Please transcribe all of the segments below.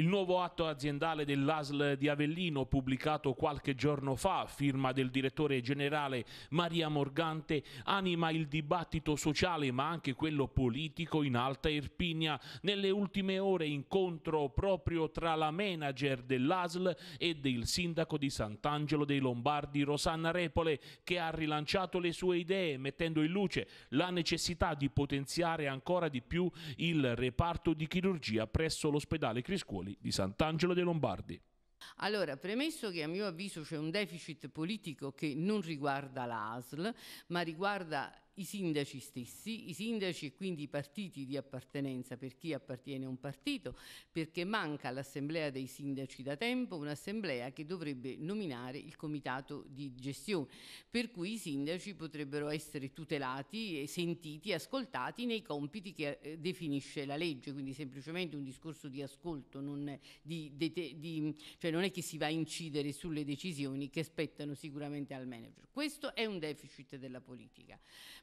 Il nuovo atto aziendale dell'ASL di Avellino, pubblicato qualche giorno fa, firma del direttore generale Maria Morgante, anima il dibattito sociale ma anche quello politico in Alta Irpinia. Nelle ultime ore incontro proprio tra la manager dell'ASL ed il sindaco di Sant'Angelo dei Lombardi, Rosanna Repole, che ha rilanciato le sue idee mettendo in luce la necessità di potenziare ancora di più il reparto di chirurgia presso l'ospedale Criscuoli Carli di Sant'Angelo dei Lombardi. Allora, premesso che a mio avviso c'è un deficit politico che non riguarda l'ASL, ma riguarda i sindaci stessi, i sindaci e quindi i partiti di appartenenza per chi appartiene a un partito, perché manca l'assemblea dei sindaci da tempo, un'assemblea che dovrebbe nominare il comitato di gestione, per cui i sindaci potrebbero essere tutelati, sentiti, ascoltati nei compiti che eh, definisce la legge, quindi semplicemente un discorso di ascolto, non, di, di, di, cioè non è che si va a incidere sulle decisioni che spettano sicuramente al manager. Questo è un deficit della politica.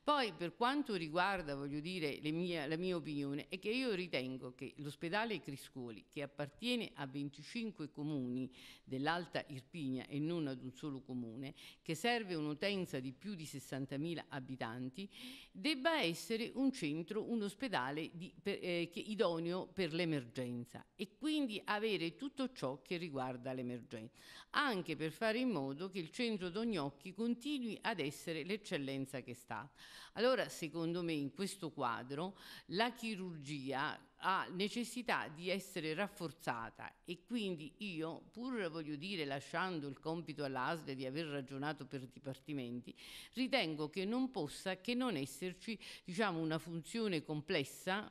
Poi per quanto riguarda, voglio dire, mie, la mia opinione, è che io ritengo che l'ospedale Criscoli, che appartiene a 25 comuni dell'Alta Irpinia e non ad un solo comune, che serve un'utenza di più di 60.000 abitanti, debba essere un centro, un ospedale di, per, eh, idoneo per l'emergenza e quindi avere tutto ciò che riguarda l'emergenza, anche per fare in modo che il centro Dognocchi continui ad essere l'eccellenza che sta. Allora, secondo me, in questo quadro la chirurgia ha necessità di essere rafforzata e quindi io, pur voglio dire lasciando il compito all'ASL di aver ragionato per dipartimenti, ritengo che non possa che non esserci diciamo, una funzione complessa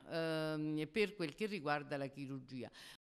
ehm, per quel che riguarda la chirurgia.